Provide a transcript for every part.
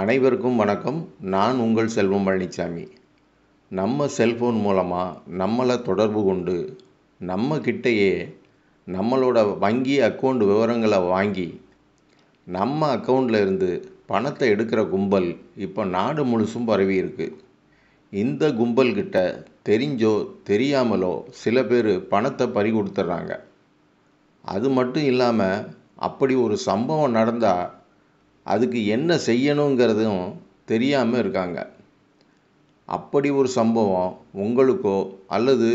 அனைவருக்கும் வணக்கம் நான் உங்கள் செல்வம் பழனிசாமி நம்ம செல்ஃபோன் மூலமாக நம்மளை தொடர்பு கொண்டு நம்ம கிட்டேயே நம்மளோட வங்கி அக்கௌண்ட் விவரங்களை வாங்கி நம்ம அக்கௌண்ட்டில் இருந்து பணத்தை எடுக்கிற கும்பல் இப்போ நாடு முழுசும் பரவி இருக்குது இந்த கும்பல்கிட்ட தெரிஞ்சோ தெரியாமலோ சில பேர் பணத்தை பறி கொடுத்துட்றாங்க அது மட்டும் இல்லாமல் அப்படி ஒரு சம்பவம் நடந்தால் அதுக்கு என்ன செய்யணுங்கிறதும் தெரியாமல் இருக்காங்க அப்படி ஒரு சம்பவம் உங்களுக்கோ அல்லது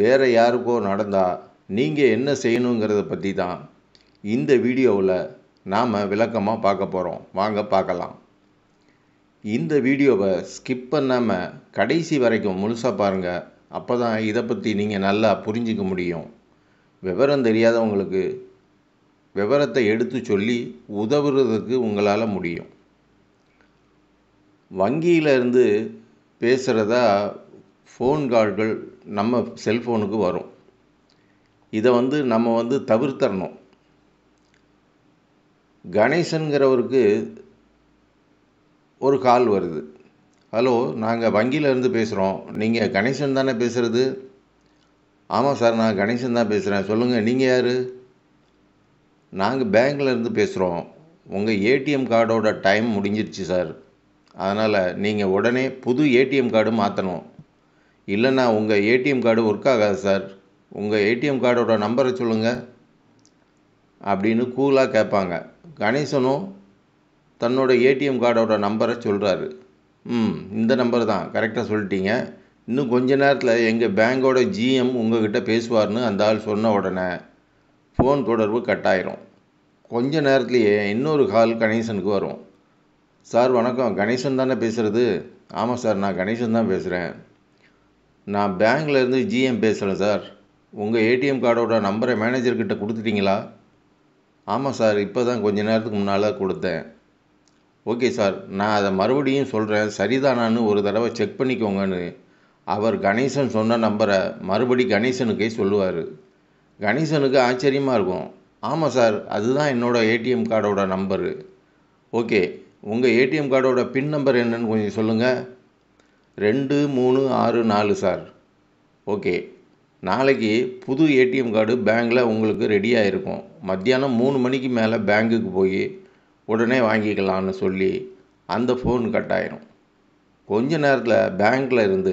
வேறு யாருக்கோ நடந்தால் நீங்கள் என்ன செய்யணுங்கிறத பற்றி தான் இந்த வீடியோவில் நாம் விளக்கமாக பார்க்க போகிறோம் வாங்க பார்க்கலாம் இந்த வீடியோவை ஸ்கிப் பண்ணாமல் கடைசி வரைக்கும் முழுசாக பாருங்கள் அப்போ தான் இதை பற்றி நீங்கள் நல்லா புரிஞ்சிக்க முடியும் விவரம் தெரியாதவங்களுக்கு விவரத்தை எடுத்து சொல்லி உதவுறதுக்கு உங்களால் முடியும் வங்கியிலேருந்து பேசுகிறதா ஃபோன் கால்கள் நம்ம செல்ஃபோனுக்கு வரும் இதை வந்து நம்ம வந்து தவிர்த்தரணும் கணேசனுங்கிறவருக்கு ஒரு கால் வருது ஹலோ நாங்கள் வங்கியிலேருந்து பேசுகிறோம் நீங்கள் கணேசன் தானே பேசுகிறது ஆமாம் சார் நான் கணேசன் தான் பேசுகிறேன் சொல்லுங்கள் நீங்கள் யார் நாங்கள் இருந்து பேசுகிறோம் உங்கள் ஏடிஎம் கார்டோட டைம் முடிஞ்சிடுச்சு சார் அதனால் நீங்கள் உடனே புது ஏடிஎம் கார்டு மாற்றணும் இல்லைன்னா உங்கள் ஏடிஎம் கார்டு ஒர்க் ஆகாது சார் உங்கள் ஏடிஎம் கார்டோட நம்பரை சொல்லுங்கள் அப்படின்னு கூலாக கேட்பாங்க கணேசனும் தன்னோட ஏடிஎம் கார்டோட நம்பரை சொல்கிறாரு ம் இந்த நம்பர் தான் கரெக்டாக சொல்லிட்டீங்க இன்னும் கொஞ்ச நேரத்தில் எங்கள் பேங்கோட ஜிஎம் உங்ககிட்ட பேசுவார்னு அந்த ஆள் சொன்ன உடனே ஃபோன் தொடர்பு கட் ஆயிரும் கொஞ்ச நேரத்துலேயே இன்னொரு கால் கணேசனுக்கு வரும் சார் வணக்கம் கணேசன் தானே பேசுகிறது ஆமாம் சார் நான் கணேசன் தான் பேசுகிறேன் நான் பேங்க்லேருந்து ஜிஎம் பேசுகிறேன் சார் உங்கள் ஏடிஎம் கார்டோட நம்பரை மேனேஜர்கிட்ட கொடுத்துட்டீங்களா ஆமாம் சார் இப்போ தான் கொஞ்ச நேரத்துக்கு முன்னால் கொடுத்தேன் ஓகே சார் நான் அதை மறுபடியும் சொல்கிறேன் சரிதானான்னு ஒரு தடவை செக் பண்ணிக்கோங்கன்னு அவர் கணேசன் சொன்ன நம்பரை மறுபடி கணேசனுக்கே சொல்லுவார் கணேசனுக்கு ஆச்சரியமாக இருக்கும் ஆமாம் சார் அதுதான் என்னோடய ஏடிஎம் கார்டோட நம்பரு ஓகே உங்கள் ஏடிஎம் கார்டோட பின் நம்பர் என்னன்னு கொஞ்சம் சொல்லுங்கள் ரெண்டு மூணு ஆறு நாலு சார் ஓகே நாளைக்கு புது ஏடிஎம் கார்டு பேங்க்கில் உங்களுக்கு ரெடியாக இருக்கும் மத்தியானம் மூணு மணிக்கு மேலே பேங்குக்கு போய் உடனே வாங்கிக்கலாம்னு சொல்லி அந்த ஃபோன் கட் ஆயிரும் கொஞ்ச நேரத்தில் பேங்க்கில் இருந்து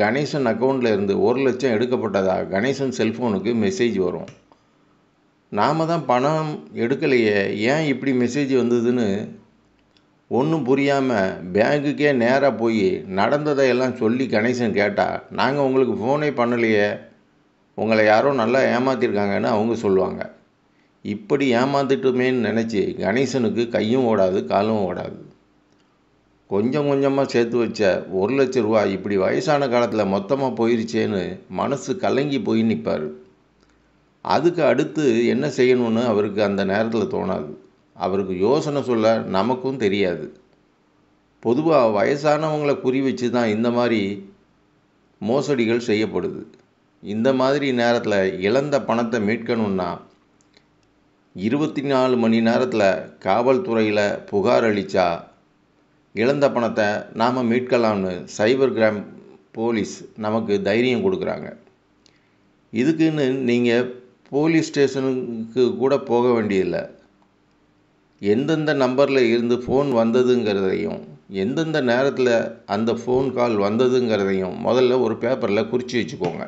கணேசன் அக்கௌண்ட்டில் இருந்து ஒரு லட்சம் எடுக்கப்பட்டதாக கணேசன் செல்ஃபோனுக்கு மெசேஜ் வரும் நாம் தான் பணம் எடுக்கலையே ஏன் இப்படி மெசேஜ் வந்ததுன்னு ஒன்றும் புரியாமல் பேங்குக்கே நேராக போய் நடந்ததை எல்லாம் சொல்லி கணேசன் கேட்டால் நாங்கள் உங்களுக்கு ஃபோனே பண்ணலையே உங்களை யாரோ நல்லா ஏமாற்றிருக்காங்கன்னு அவங்க சொல்லுவாங்க இப்படி ஏமாந்துட்டுமேன்னு நினச்சி கணேசனுக்கு கையும் ஓடாது காலும் ஓடாது கொஞ்சம் கொஞ்சமாக சேர்த்து வச்ச ஒரு லட்ச ரூபா இப்படி வயசான காலத்தில் மொத்தமாக போயிருச்சேன்னு மனசு கலங்கி போய் நிற்பார் அதுக்கு அடுத்து என்ன செய்யணும்னு அவருக்கு அந்த நேரத்தில் தோணாது அவருக்கு யோசனை சொல்ல நமக்கும் தெரியாது பொதுவாக வயசானவங்களை குறி வச்சு தான் இந்த மாதிரி மோசடிகள் செய்யப்படுது இந்த மாதிரி நேரத்தில் இழந்த பணத்தை மீட்கணும்னா இருபத்தி நாலு மணி நேரத்தில் காவல்துறையில் புகார் அளித்தா இழந்த பணத்தை நாம் மீட்கலாம்னு சைபர் கிராம் போலீஸ் நமக்கு தைரியம் கொடுக்குறாங்க இதுக்குன்னு நீங்கள் போலீஸ் ஸ்டேஷனுக்கு கூட போக வேண்டியதில்லை எந்தெந்த நம்பரில் இருந்து ஃபோன் வந்ததுங்கிறதையும் எந்தெந்த நேரத்தில் அந்த ஃபோன் கால் வந்ததுங்கிறதையும் முதல்ல ஒரு பேப்பரில் குறித்து வச்சுக்கோங்க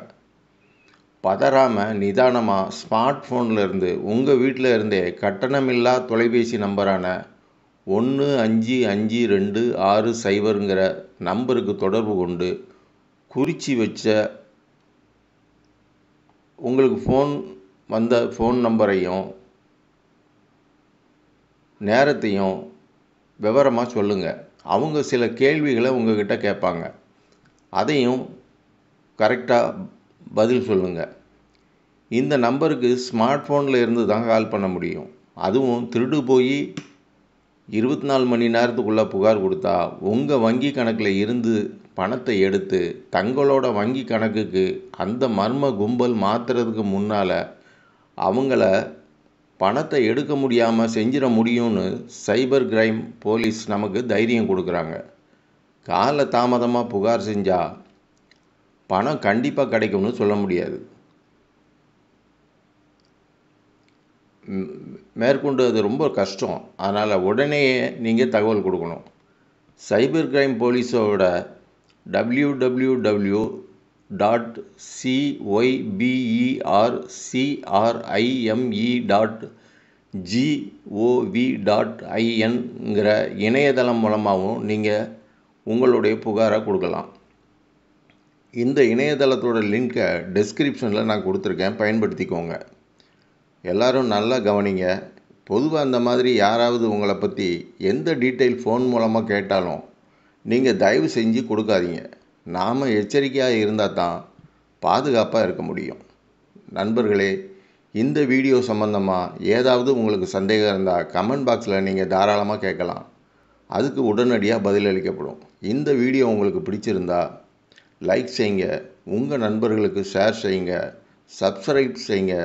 பதறாமல் நிதானமாக ஸ்மார்ட் ஃபோனில் இருந்து உங்கள் வீட்டில் இருந்தே கட்டணமில்லா தொலைபேசி நம்பரான ஒன்று அஞ்சு அஞ்சு ரெண்டு ஆறு சைபருங்கிற நம்பருக்கு தொடர்பு கொண்டு குறித்து வச்ச உங்களுக்கு ஃபோன் வந்த ஃபோன் நம்பரையும் நேரத்தையும் விவரமாக சொல்லுங்கள் அவங்க சில கேள்விகளை உங்கள்கிட்ட கேட்பாங்க அதையும் கரெக்டாக பதில் சொல்லுங்கள் இந்த நம்பருக்கு ஸ்மார்ட் ஃபோனில் இருந்து தான் கால் பண்ண முடியும் அதுவும் திருடு போய் இருபத்தி நாலு மணி நேரத்துக்குள்ளே புகார் கொடுத்தா உங்கள் வங்கி கணக்கில் இருந்து பணத்தை எடுத்து தங்களோட வங்கி கணக்குக்கு அந்த மர்ம கும்பல் மாற்றுறதுக்கு முன்னால் அவங்கள பணத்தை எடுக்க முடியாமல் செஞ்சிட முடியும்னு சைபர் கிரைம் போலீஸ் நமக்கு தைரியம் கொடுக்குறாங்க கால தாமதமாக புகார் செஞ்சால் பணம் கண்டிப்பாக கிடைக்கும்னு சொல்ல முடியாது மேற்கொண்டு ரொம்ப கஷ்டம் அதனால் உடனே நீங்கள் தகவல் கொடுக்கணும் சைபர் கிரைம் போலீஸோட W W W dot C Y B E R C R I M E dot G O V dot ஐஎன்ங்கிற இணையதளம் மூலமாகவும் நீங்கள் உங்களுடைய புகாரை கொடுக்கலாம் இந்த இணையதளத்தோட லிங்க்கை டெஸ்கிரிப்ஷனில் நான் கொடுத்துருக்கேன் பயன்படுத்திக்கோங்க எல்லோரும் நல்லா கவனிங்க பொதுவாக அந்த மாதிரி யாராவது உங்களை பற்றி எந்த டீட்டெயில் ஃபோன் மூலமாக கேட்டாலும் நீங்கள் தயவு செஞ்சு கொடுக்காதீங்க நாம் எச்சரிக்கையாக இருந்தால் தான் பாதுகாப்பாக இருக்க முடியும் நண்பர்களே இந்த வீடியோ சம்மந்தமாக ஏதாவது உங்களுக்கு சந்தேகம் இருந்தால் கமெண்ட் பாக்ஸில் நீங்கள் தாராளமாக கேட்கலாம் அதுக்கு உடனடியாக பதிலளிக்கப்படும் இந்த வீடியோ உங்களுக்கு பிடிச்சிருந்தா லைக் செய்யுங்க உங்கள் நண்பர்களுக்கு ஷேர் செய்யுங்க சப்ஸ்கிரைப் செய்யுங்க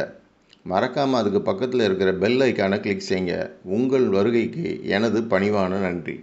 மறக்காமல் அதுக்கு பக்கத்தில் இருக்கிற பெல் ஐக்கானை கிளிக் செய்யுங்க உங்கள் வருகைக்கு எனது பணிவான நன்றி